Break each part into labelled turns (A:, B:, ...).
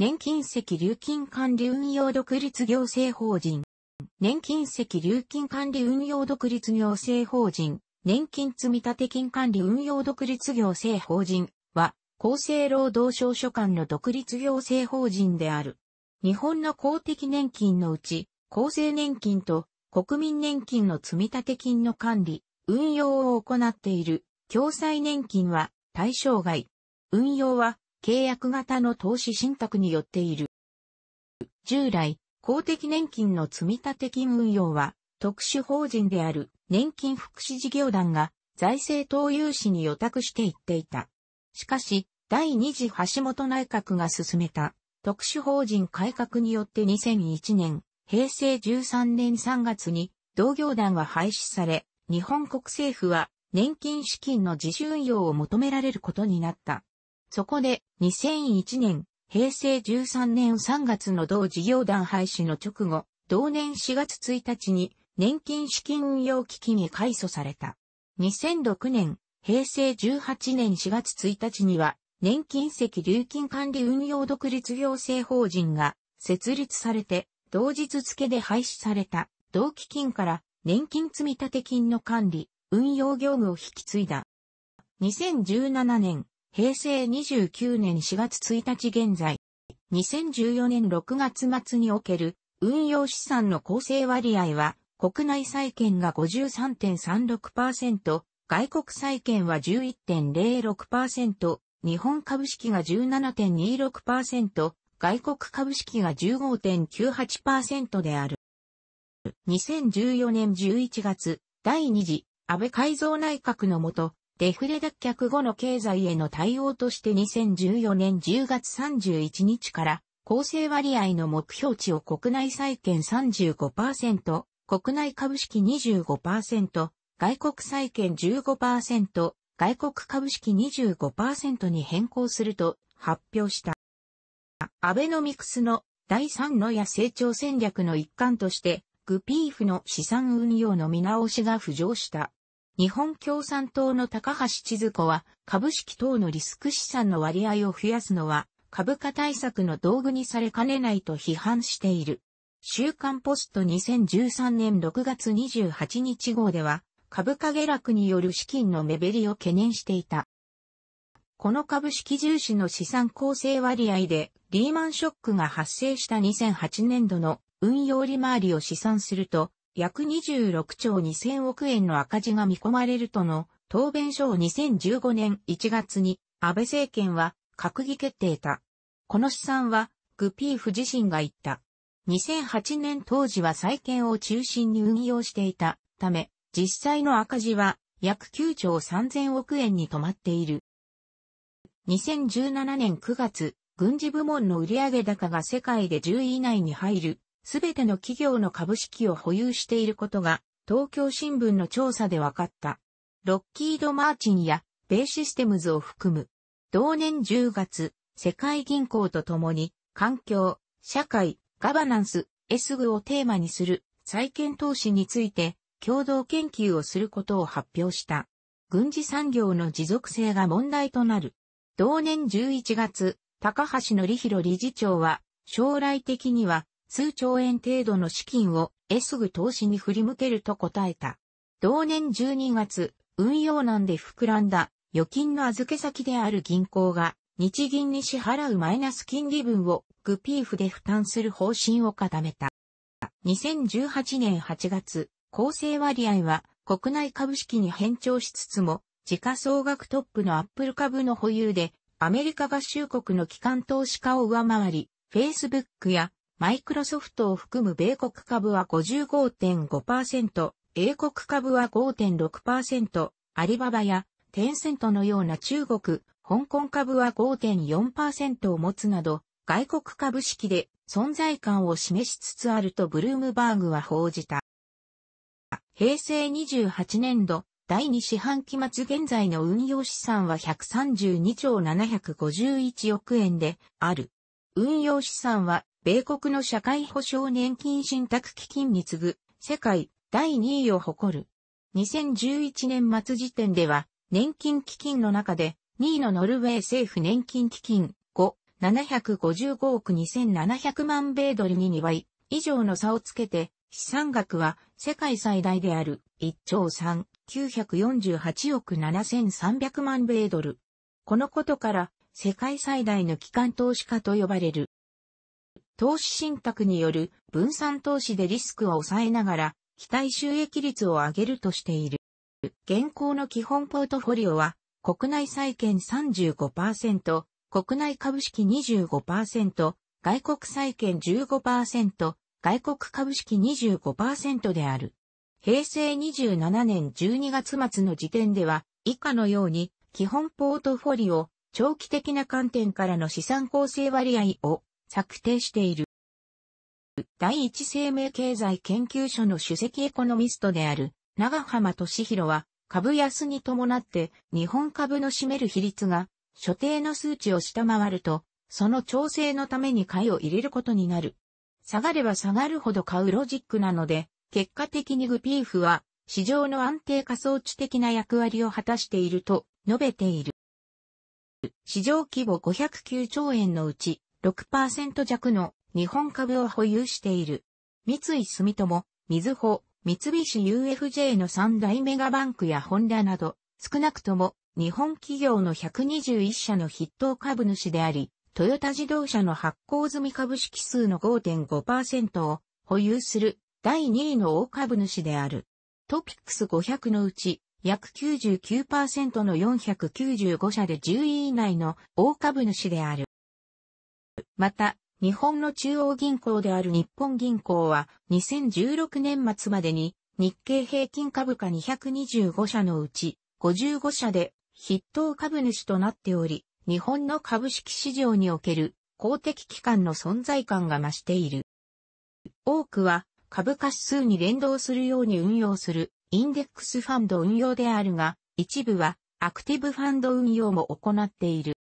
A: 年金石流金管理運用独立行政法人。年金石流金管理運用独立行政法人。年金積立金管理運用独立行政法人は、厚生労働省所管の独立行政法人である。日本の公的年金のうち、厚生年金と国民年金の積立金の管理、運用を行っている、共済年金は対象外。運用は契約型の投資信託によっている。従来、公的年金の積立金運用は、特殊法人である年金福祉事業団が財政投融資に予託していっていた。しかし、第二次橋本内閣が進めた特殊法人改革によって2001年、平成13年3月に同業団は廃止され、日本国政府は年金資金の自主運用を求められることになった。そこで、2001年、平成13年3月の同事業団廃止の直後、同年4月1日に年金資金運用基金へ改組された。2006年、平成18年4月1日には、年金石流金管理運用独立行政法人が設立されて、同日付で廃止された同基金から年金積立金の管理、運用業務を引き継いだ。2017年、平成29年4月1日現在、2014年6月末における運用資産の構成割合は、国内債券が53.36%、外国債券は11.06%、日本株式が17.26%、外国株式が15.98%である。2014年11月、第2次安倍改造内閣のもと、デフレ脱却後の経済への対応として2014年10月31日から、構成割合の目標値を国内債券35%、国内株式25%、外国債券15%、外国株式25%に変更すると発表した。アベノミクスの第3のや成長戦略の一環として、グピーフの資産運用の見直しが浮上した。日本共産党の高橋千鶴子は、株式等のリスク資産の割合を増やすのは、株価対策の道具にされかねないと批判している。週刊ポスト2013年6月28日号では、株価下落による資金の目減りを懸念していた。この株式重視の資産構成割合で、リーマンショックが発生した2008年度の運用利回りを試算すると、約26兆2000億円の赤字が見込まれるとの答弁書を2015年1月に安倍政権は閣議決定た。この試算はグピーフ自身が言った。2008年当時は債券を中心に運用していたため、実際の赤字は約9兆3000億円に止まっている。2017年9月、軍事部門の売上高が世界で10位以内に入るすべての企業の株式を保有していることが、東京新聞の調査で分かった。ロッキード・マーチンや、ベイシステムズを含む、同年10月、世界銀行とともに、環境、社会、ガバナンス、S グをテーマにする再建投資について共同研究をすることを発表した。軍事産業の持続性が問題となる。同年11月、高橋則弘理事長は将来的には数兆円程度の資金をえすぐ投資に振り向けると答えた。同年12月、運用難で膨らんだ預金の預け先である銀行が日銀に支払うマイナス金利分をグピーフで負担する方針を固めた。2018年8月、構成割合は国内株式に変調しつつも、時価総額トップのアップル株の保有で、アメリカ合衆国の機関投資家を上回り、Facebook やマイクロソフトを含む米国株は55.5%、英国株は5.6%、アリババやテンセントのような中国、香港株は5.4%を持つなど、外国株式で存在感を示しつつあるとブルームバーグは報じた。平成28年度、第2四半期末現在の運用資産は132兆751億円である。運用資産は米国の社会保障年金信託基金に次ぐ、世界第2位を誇る。2011年末時点では、年金基金の中で、2位のノルウェー政府年金基金5、755億2700万米ドルに2倍以上の差をつけて、資産額は世界最大である1兆3、948億7300万米ドル。このことから世界最大の機関投資家と呼ばれる。投資信託による分散投資でリスクを抑えながら、期待収益率を上げるとしている。現行の基本ポートフォリオは、国内債券35%、国内株式25%、外国債券15%、外国株式25%である。平成27年12月末の時点では、以下のように、基本ポートフォリオ、長期的な観点からの資産構成割合を策定している。第一生命経済研究所の主席エコノミストである長浜俊弘は株安に伴って日本株の占める比率が所定の数値を下回るとその調整のために買いを入れることになる。下がれば下がるほど買うロジックなので結果的にグピーフは市場の安定化装置的な役割を果たしていると述べている。市場規模509兆円のうち6%弱の日本株を保有している。三井住友、水穂、三菱 UFJ の三大メガバンクやホンダなど、少なくとも日本企業の121社の筆頭株主であり、トヨタ自動車の発行済み株式数の5.5%を保有する第2位の大株主である。トピックス500のうち約99%の495社で10位以内の大株主である。また、日本の中央銀行である日本銀行は、2016年末までに、日経平均株価225社のうち、55社で、筆頭株主となっており、日本の株式市場における公的機関の存在感が増している。多くは株価指数に連動するように運用するインデックスファンド運用であるが、一部はアクティブファンド運用も行っている。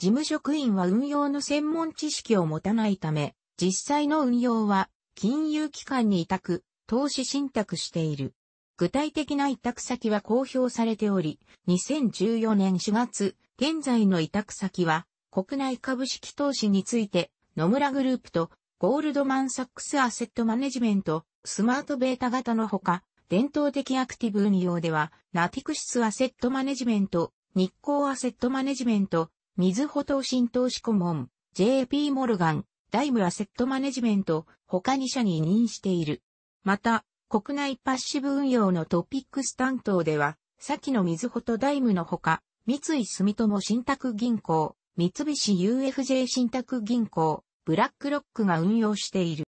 A: 事務職員は運用の専門知識を持たないため、実際の運用は金融機関に委託、投資信託している。具体的な委託先は公表されており、2014年4月、現在の委託先は、国内株式投資について、野村グループと、ゴールドマンサックスアセットマネジメント、スマートベータ型のほか、伝統的アクティブ運用では、ナティクシスアセットマネジメント、日光アセットマネジメント、水穂投信投資顧問、JP モルガン、ダイムアセットマネジメント、他2社に委任している。また、国内パッシブ運用のトピックス担当では、先の水穂とダイムのほか、三井住友信託銀行、三菱 UFJ 信託銀行、ブラックロックが運用している。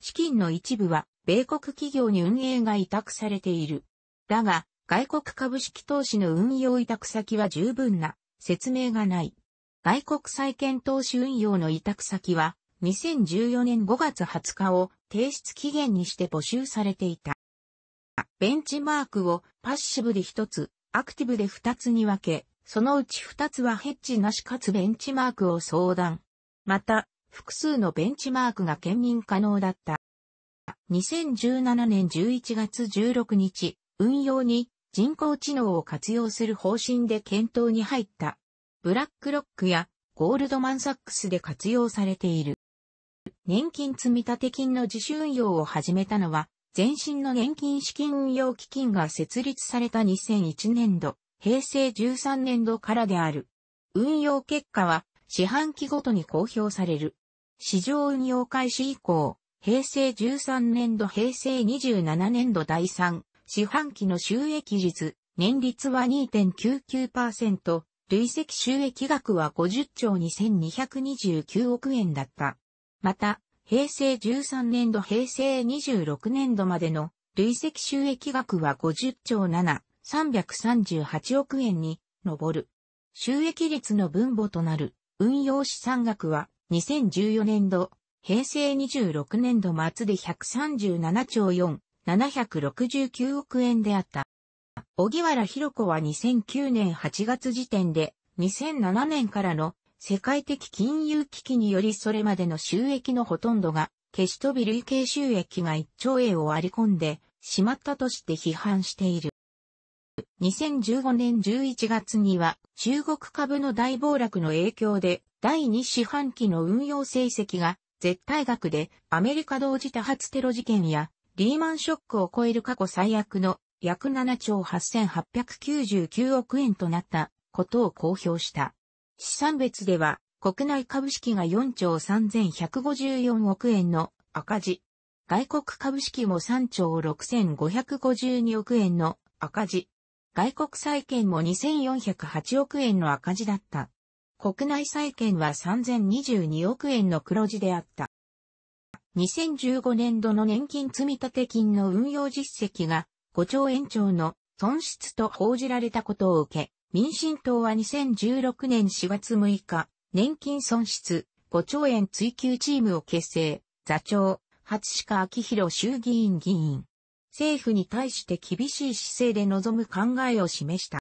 A: 資金の一部は、米国企業に運営が委託されている。だが、外国株式投資の運用委託先は十分な説明がない。外国債券投資運用の委託先は、2014年5月20日を提出期限にして募集されていた。ベンチマークをパッシブで1つ、アクティブで2つに分け、そのうち2つはヘッジなしかつベンチマークを相談。また、複数のベンチマークが兼任可能だった。2017年11月16日、運用に人工知能を活用する方針で検討に入った。ブラックロックやゴールドマンサックスで活用されている。年金積立金の自主運用を始めたのは、前身の年金資金運用基金が設立された2001年度、平成13年度からである。運用結果は、四半期ごとに公表される。市場運用開始以降、平成13年度平成27年度第3四半期の収益率、年率は2.99%、累積収益額は50兆2229億円だった。また、平成13年度平成26年度までの累積収益額は50兆7、338億円に上る。収益率の分母となる運用資産額は2014年度、平成26年度末で137兆4、769億円であった。小木原博子は2009年8月時点で2007年からの世界的金融危機によりそれまでの収益のほとんどが消し飛び累計収益が1兆円を割り込んでしまったとして批判している。2015年11月には中国株の大暴落の影響で第2四半期の運用成績が絶対額でアメリカ同時多発テロ事件やリーマンショックを超える過去最悪の約7兆8899億円となったことを公表した。資産別では国内株式が4兆3154億円の赤字。外国株式も3兆6552億円の赤字。外国債券も2408億円の赤字だった。国内債券は3022億円の黒字であった。2015年度の年金積立金の運用実績が5兆円超の損失と報じられたことを受け、民進党は2016年4月6日、年金損失5兆円追求チームを結成、座長、初鹿昭弘衆議院議員。政府に対して厳しい姿勢で臨む考えを示した。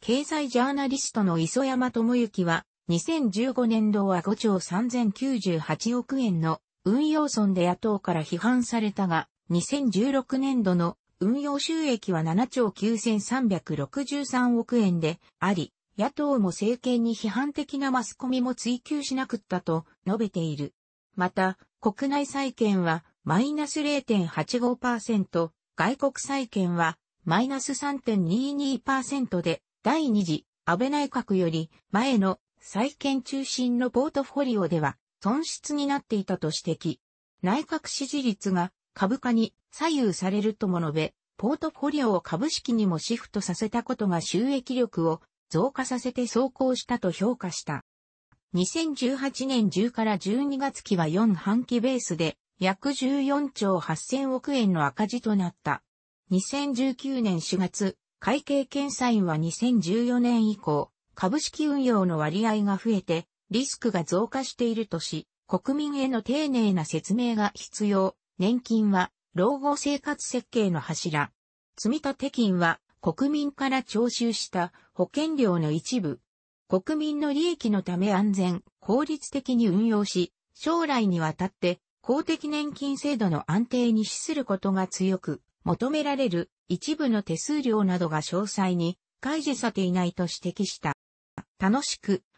A: 経済ジャーナリストの磯山智之は、2015年度は5兆3098億円の運用損で野党から批判されたが、2016年度の運用収益は7兆9363億円であり、野党も政権に批判的なマスコミも追求しなくったと述べている。また、国内債券はマイナス0.85%、外国債券はマイナス3.22%で、第2次安倍内閣より前の債券中心のポートフォリオでは損失になっていたと指摘。内閣支持率が株価に左右されるとも述べ、ポートフォリオを株式にもシフトさせたことが収益力を増加させて走行したと評価した。2018年10から12月期は4半期ベースで約14兆8000億円の赤字となった。2019年4月、会計検査院は2014年以降、株式運用の割合が増えてリスクが増加しているとし、国民への丁寧な説明が必要。年金は、老後生活設計の柱。積立金は、国民から徴収した保険料の一部。国民の利益のため安全、効率的に運用し、将来にわたって公的年金制度の安定に資することが強く求められる一部の手数料などが詳細に開示されていないと指摘した。楽しく